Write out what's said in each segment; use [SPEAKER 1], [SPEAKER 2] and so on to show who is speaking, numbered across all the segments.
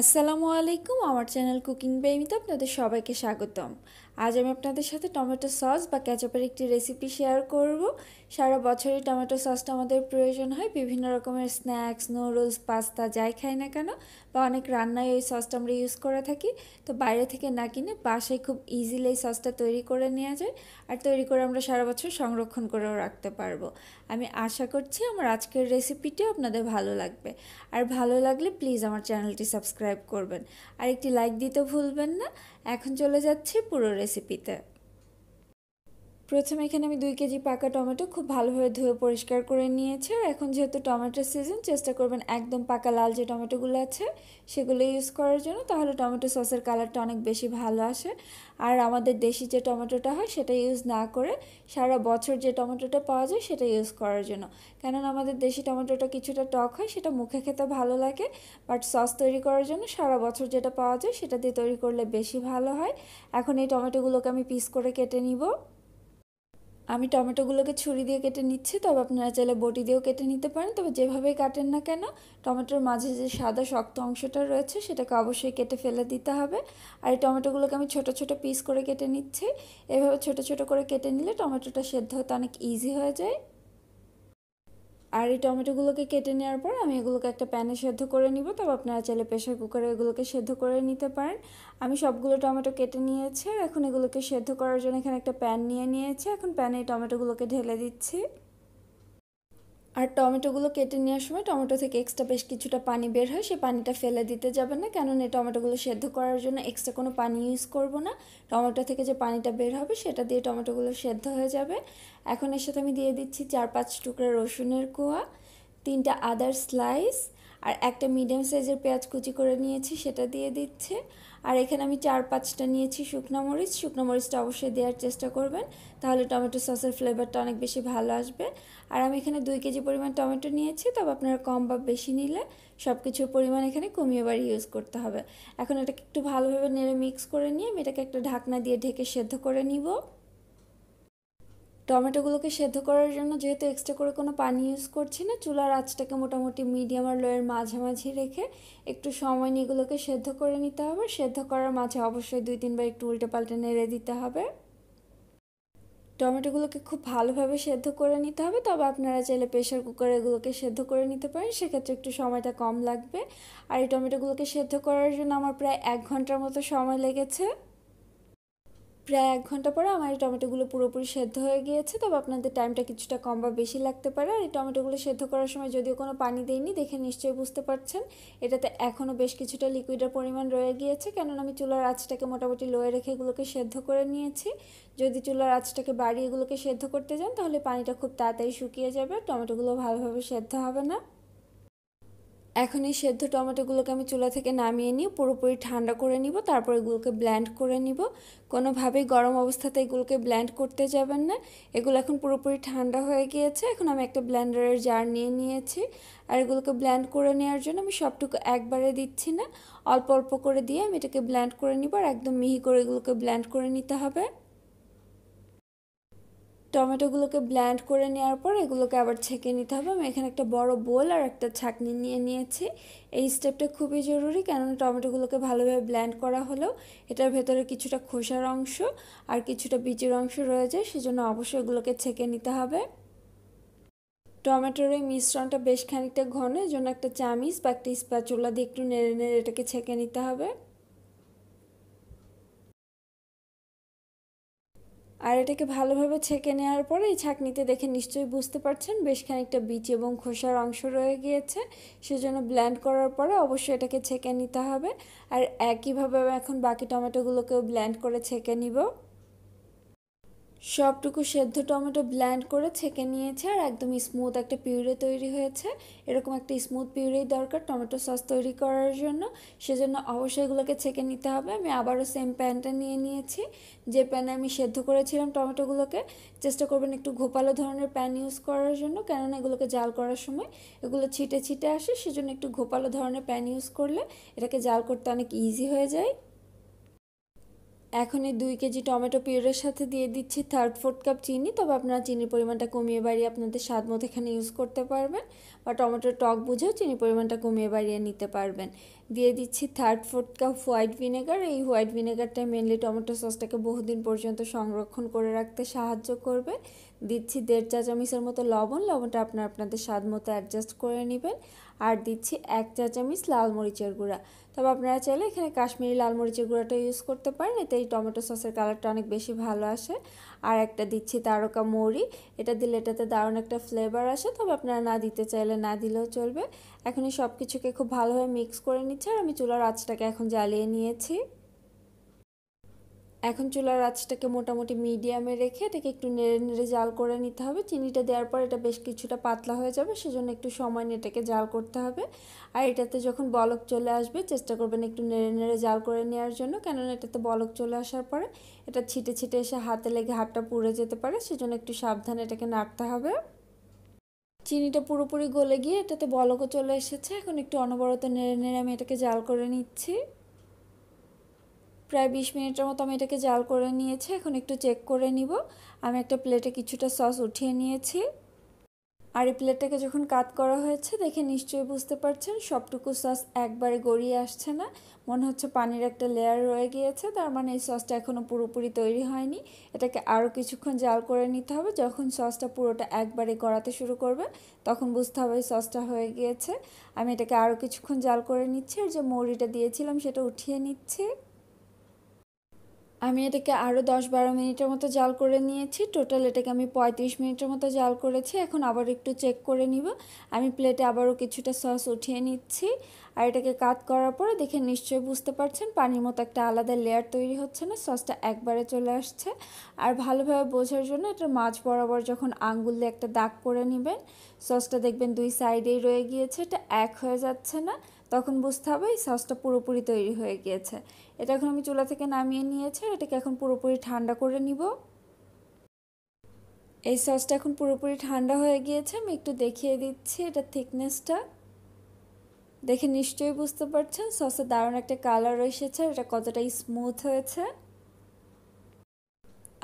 [SPEAKER 1] আসসালামু আলাইকুম আমার চ্যানেল কুকিং বেমিতে আপনাদের সবাইকে স্বাগতম আজ আমি আপনাদের সাথে টমেটো সস বা ক্যাচপের একটি রেসিপি শেয়ার করব সারা বছরই টমেটো সসটা আমাদের প্রয়োজন হয় বিভিন্ন রকমের স্ন্যাক্স নুডলস পাস্তা যাই খাই না কেন বা অনেক রান্নায় ওই সসটা আমরা ইউজ করে থাকি তো বাইরে থেকে না কিনে বাসায় খুব ইজিলি এই সসটা তৈরি করে নেওয়া যায় আর তৈরি করে আমরা সারা বছর সংরক্ষণ করেও রাখতে পারবো আমি আশা করছি আমার আজকের রেসিপিটিও আপনাদের ভালো লাগবে আর ভালো লাগলে প্লিজ আমার চ্যানেলটি সাবস্ক্রাইব করবেন আর একটি লাইক দিতে ভুলবেন না এখন চলে যাচ্ছে পুরো রেসিপি precipita প্রথমে এখানে আমি দুই কেজি পাকা টমেটো খুব ভালোভাবে ধুয়ে পরিষ্কার করে নিয়েছি আর এখন যেহেতু টমেটোর সিজন চেষ্টা করবেন একদম পাকা লাল যে টমেটোগুলো আছে সেগুলো ইউজ করার জন্য তাহলে টমেটো সসের কালারটা অনেক বেশি ভালো আসে আর আমাদের দেশি যে টমেটোটা হয় সেটা ইউজ না করে সারা বছর যে টমেটোটা পাওয়া যায় সেটা ইউজ করার জন্য কেননা আমাদের দেশি টমেটোটা কিছুটা টক হয় সেটা মুখে খেতে ভালো লাগে বাট সস তৈরি করার জন্য সারা বছর যেটা পাওয়া যায় সেটা দিয়ে তৈরি করলে বেশি ভালো হয় এখন এই টমেটোগুলোকে আমি পিস করে কেটে নিব আমি টমেটোগুলোকে ছুরি দিয়ে কেটে নিচ্ছি তবে আপনারা চাইলে বটি দিয়েও কেটে নিতে পারেন তবে যেভাবেই কাটেন না কেন টমেটোর মাঝে যে সাদা শক্ত অংশটা রয়েছে সেটাকে অবশ্যই কেটে ফেলে দিতে হবে আর এই টমেটোগুলোকে আমি ছোট ছোট পিস করে কেটে নিচ্ছি এভাবে ছোট ছোট করে কেটে নিলে টমেটোটা সেদ্ধ হতে অনেক ইজি হয়ে যায় আর এই টমেটোগুলোকে কেটে নেওয়ার পর আমি এগুলোকে একটা প্যানে সেদ্ধ করে নিব তবে আপনারা চাইলে প্রেশার কুকারে এগুলোকে সেদ্ধ করে নিতে পারেন আমি সবগুলো টমেটো কেটে নিয়েছি আর এখন এগুলোকে সেদ্ধ করার জন্য এখানে একটা প্যান নিয়ে নিয়েছি এখন প্যানে এই টমেটোগুলোকে ঢেলে দিচ্ছি আর টমেটোগুলো কেটে নেওয়ার সময় টমেটো থেকে এক্সট্রা বেশ কিছুটা পানি বের হয় সে পানিটা ফেলে দিতে যাবেন না কেননা এই টমেটোগুলো সেদ্ধ করার জন্য এক্সট্রা কোনো পানি ইউজ করব না টমেটো থেকে যে পানিটা বের হবে সেটা দিয়ে টমেটোগুলো সেদ্ধ হয়ে যাবে এখন এর সাথে আমি দিয়ে দিচ্ছি চার পাঁচ টুকরা রসুনের কোয়া তিনটা আদার স্লাইস আর একটা মিডিয়াম সাইজের পেঁয়াজ কুচি করে নিয়েছি সেটা দিয়ে দিচ্ছে আর এখানে আমি চার পাঁচটা নিয়েছি শুকনো মরিচ শুকনো মরিচটা অবশ্যই দেওয়ার চেষ্টা করবেন তাহলে টমেটো সসের ফ্লেভারটা অনেক বেশি ভালো আসবে আর আমি এখানে দুই কেজি পরিমাণ টমেটো নিয়েছি তবে আপনারা কম বা বেশি নিলে সব কিছুর পরিমাণ এখানে কমিয়ে বাড়ি ইউজ করতে হবে এখন এটাকে একটু ভালোভাবে নেড়ে মিক্স করে নিয়ে আমি এটাকে একটা ঢাকনা দিয়ে ঢেকে সেদ্ধ করে নিব টমেটোগুলোকে সেদ্ধ করার জন্য যেহেতু এক্সট্রা করে কোনো পানি ইউজ করছি না চুলার আঁচটাকে মোটামুটি মিডিয়াম আর লোয়ের মাঝামাঝি রেখে একটু সময় নিয়ে এগুলোকে সেদ্ধ করে নিতে হবে সেদ্ধ করার মাঝে অবশ্যই দুই তিনবার একটু উল্টে পাল্টে নেড়ে দিতে হবে টমেটোগুলোকে খুব ভালোভাবে সেদ্ধ করে নিতে হবে তবে আপনারা চাইলে প্রেশার কুকারে এগুলোকে সেদ্ধ করে নিতে পারেন সেক্ষেত্রে একটু সময়টা কম লাগবে আর এই টমেটোগুলোকে সেদ্ধ করার জন্য আমার প্রায় এক ঘন্টার মতো সময় লেগেছে প্রায় এক ঘন্টা পরে আমার এই টমেটোগুলো পুরোপুরি সেদ্ধ হয়ে গিয়েছে তবে আপনাদের টাইমটা কিছুটা কম বা বেশি লাগতে পারে আর এই টমেটোগুলো সেদ্ধ করার সময় যদিও কোনো পানি দেয়নি দেখে নিশ্চয়ই বুঝতে পারছেন এটাতে এখনও বেশ কিছুটা লিকুইডের পরিমাণ রয়ে গিয়েছে কেননা আমি চুলার আঁচটাকে মোটামুটি লোয়ে রেখে এগুলোকে সেদ্ধ করে নিয়েছি যদি চুলার আঁচটাকে বাড়িয়ে এগুলোকে সেদ্ধ করতে যান তাহলে পানিটা খুব তাড়াতাড়ি শুকিয়ে যাবে টমেটোগুলো ভালোভাবে সেদ্ধ হবে না এখন এই সেদ্ধ টমেটোগুলোকে আমি চুলা থেকে নামিয়ে নিয়ে পুরোপুরি ঠান্ডা করে নিব তারপর এগুলোকে ব্ল্যান্ড করে নিব কোনোভাবেই গরম অবস্থাতে এগুলোকে ব্ল্যান্ড করতে যাবেন না এগুলো এখন পুরোপুরি ঠান্ডা হয়ে গিয়েছে এখন আমি একটা ব্ল্যান্ডারের জার নিয়ে নিয়েছি আর এগুলোকে ব্ল্যান্ড করে নেওয়ার জন্য আমি সবটুকু একবারে দিচ্ছি না অল্প অল্প করে দিয়ে আমি এটাকে ব্ল্যান্ড করে নিব আর একদম মিহি করে এগুলোকে ব্ল্যান্ড করে নিতে হবে টমেটোগুলোকে ব্ল্যান্ড করে নেওয়ার পর এগুলোকে আবার ছেঁকে নিতে হবে আমি এখানে একটা বড় বোল আর একটা ছাঁকনি নিয়ে নিয়েছি এই স্টেপটা খুবই জরুরি কেননা টমেটোগুলোকে ভালোভাবে ব্ল্যান্ড করা হলেও এটার ভেতরে কিছুটা খোসার অংশ আর কিছুটা বীজের অংশ রয়েছে সেজন্য অবশ্যই এগুলোকে ছেঁকে নিতে হবে টমেটোর এই মিশ্রণটা বেশ খানিকটা ঘন এজন্য একটা চামিচ বা একটা স্প্যাচুলা দিয়ে একটু নেড়ে নেড়ে এটাকে ছেঁকে নিতে হবে আর এটাকে ভালোভাবে ছেঁকে নেওয়ার পরে এই ছাঁকনিতে দেখে নিশ্চয়ই বুঝতে পারছেন বেশ খানিকটা বিচি এবং খোসার অংশ রয়ে গিয়েছে সেজন্য ব্ল্যান্ড করার পরে অবশ্যই এটাকে ছেঁকে নিতে হবে আর একইভাবে এখন বাকি টমেটোগুলোকেও ব্ল্যান্ড করে ছেঁকে নিব সবটুকু সেদ্ধ টমেটো ব্ল্যান্ড করে ছেঁকে নিয়েছে আর একদম স্মুথ একটা পিউরে তৈরি হয়েছে এরকম একটা স্মুথ পিউরেই দরকার টমেটো সস তৈরি করার জন্য সেজন্য অবশ্যই এগুলোকে ছেঁকে নিতে হবে আমি আবারও সেম প্যানটা নিয়ে নিয়েছি যে প্যানে আমি সেদ্ধ করেছিলাম টমেটোগুলোকে চেষ্টা করবেন একটু ঘোপালো ধরনের প্যান ইউজ করার জন্য কেননা এগুলোকে জাল করার সময় এগুলো ছিটে ছিটে আসে সেজন্য একটু ঘোপালো ধরনের প্যান ইউজ করলে এটাকে জাল করতে অনেক ইজি হয়ে যায় এখন এই দুই কেজি টমেটো পিউরের সাথে দিয়ে দিচ্ছি থার্ড ফোর্থ কাপ চিনি তবে আপনারা চিনির পরিমাণটা কমিয়ে বাড়িয়ে আপনাদের স্বাদ মতো এখানে ইউজ করতে পারবেন বা টমেটোর টক বুঝেও চিনির পরিমাণটা কমিয়ে বাড়িয়ে নিতে পারবেন দিয়ে দিচ্ছি third fourth cup white vinegar এই হোয়াইট ভিনেগারটা মেনলি টমেটো সসটাকে বহুদিন পর্যন্ত সংরক্ষণ করে রাখতে সাহায্য করবে দিচ্ছি দেড় চা চামিচের মতো লবণ লবণটা আপনার আপনাদের স্বাদ মতো অ্যাডজাস্ট করে নেবেন আর দিচ্ছি এক চা চামিচ লাল মরিচের গুঁড়া তবে আপনারা চাইলে এখানে কাশ্মীরি লাল মরিচের গুঁড়াটা ইউজ করতে পারেন এতে এই টমেটো সসের কালারটা অনেক বেশি ভালো আসে আর একটা দিচ্ছি তারকা মৌরি এটা দিলে এটাতে দারুণ একটা ফ্লেভার আসে তবে আপনারা না দিতে চাইলে না দিলেও চলবে এখনই সব কিছুকে খুব ভালোভাবে মিক্স করে নিচ্ছে আর আমি চুলার আঁচটাকে এখন জ্বালিয়ে নিয়েছি এখন চুলার আঁচটাকে মোটামুটি মিডিয়ামে রেখে এটাকে একটু নেড়ে নেড়ে জাল করে নিতে হবে চিনিটা দেওয়ার পর এটা বেশ কিছুটা পাতলা হয়ে যাবে সেজন্য একটু সময় নিয়ে এটাকে জাল করতে হবে আর এটাতে যখন বলক চলে আসবে চেষ্টা করবেন একটু নেড়ে নেড়ে জাল করে নেওয়ার জন্য কেননা এটাতে বলক চলে আসার পরে এটা ছিটে ছিটে এসে হাতে লেগে হাতটা পুড়ে যেতে পারে সেজন্য একটু সাবধানে এটাকে নাড়তে হবে চিনিটা পুরোপুরি গলে গিয়ে এটাতে বলকও চলে এসেছে এখন একটু অনবরত নেড়ে নেড়ে আমি এটাকে জাল করে নিচ্ছি প্রায় বিশ মিনিটের মতো আমি এটাকে জাল করে নিয়েছি এখন একটু চেক করে নিব আমি একটা প্লেটে কিছুটা সস উঠিয়ে নিয়েছি আর এই প্লেটটাকে যখন কাত করা হয়েছে দেখে নিশ্চয়ই বুঝতে পারছেন সবটুকু সস একবারে গড়িয়ে আসছে না মনে হচ্ছে পানির একটা লেয়ার রয়ে গিয়েছে তার মানে এই সসটা এখনও পুরোপুরি তৈরি হয়নি এটাকে আরও কিছুক্ষণ জাল করে নিতে হবে যখন সসটা পুরোটা একবারে গড়াতে শুরু করবে তখন বুঝতে হবে এই সসটা হয়ে গিয়েছে আমি এটাকে আরও কিছুক্ষণ জাল করে নিচ্ছি আর যে মৌরিটা দিয়েছিলাম সেটা উঠিয়ে নিচ্ছে আমি এটাকে আরও দশ বারো মিনিটের মতো জাল করে নিয়েছি টোটাল এটাকে আমি পঁয়ত্রিশ মিনিটের মতো জাল করেছি এখন আবার একটু চেক করে নিব আমি প্লেটে আবারও কিছুটা সস উঠিয়ে নিচ্ছি আর এটাকে কাত করার পরে দেখে নিশ্চয়ই বুঝতে পারছেন পানির মতো একটা আলাদা লেয়ার তৈরি হচ্ছে না সসটা একবারে চলে আসছে আর ভালোভাবে বোঝার জন্য এটা মাছ বরাবর যখন দিয়ে একটা দাগ করে নেবেন সসটা দেখবেন দুই সাইডেই রয়ে গিয়েছে এটা এক হয়ে যাচ্ছে না তখন বুঝতে হবে এই সসটা পুরোপুরি তৈরি হয়ে গিয়েছে এটা এখন আমি চুলা থেকে নামিয়ে নিয়েছি আর এটাকে এখন পুরোপুরি ঠান্ডা করে নিব এই সসটা এখন পুরোপুরি ঠান্ডা হয়ে গিয়েছে আমি একটু দেখিয়ে দিচ্ছি এটা থিকনেসটা দেখে নিশ্চয়ই বুঝতে পারছেন সসে দারুণ একটা কালার এসেছে এটা কতটা স্মুথ হয়েছে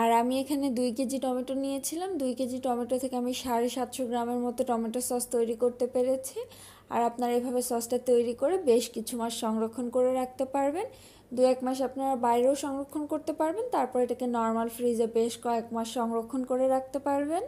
[SPEAKER 1] আর আমি এখানে দুই কেজি টমেটো নিয়েছিলাম দুই কেজি টমেটো থেকে আমি সাড়ে সাতশো গ্রামের মতো টমেটো সস তৈরি করতে পেরেছি আর আপনারা এভাবে সসটা তৈরি করে বেশ কিছু মাস সংরক্ষণ করে রাখতে পারবেন দু এক মাস আপনারা বাইরেও সংরক্ষণ করতে পারবেন তারপর এটাকে নর্মাল ফ্রিজে বেশ কয়েক মাস সংরক্ষণ করে রাখতে পারবেন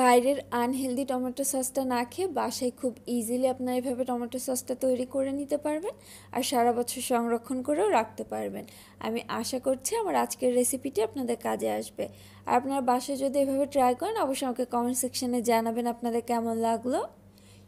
[SPEAKER 1] বাইরের আনহেলদি টমেটো সসটা না খেয়ে বাসায় খুব ইজিলি আপনারা এভাবে টমেটো সসটা তৈরি করে নিতে পারবেন আর সারা বছর সংরক্ষণ করেও রাখতে পারবেন আমি আশা করছি আমার আজকের রেসিপিটি আপনাদের কাজে আসবে আর আপনারা বাসায় যদি এভাবে ট্রাই করেন অবশ্যই আমাকে কমেন্ট সেকশানে জানাবেন আপনাদের কেমন লাগলো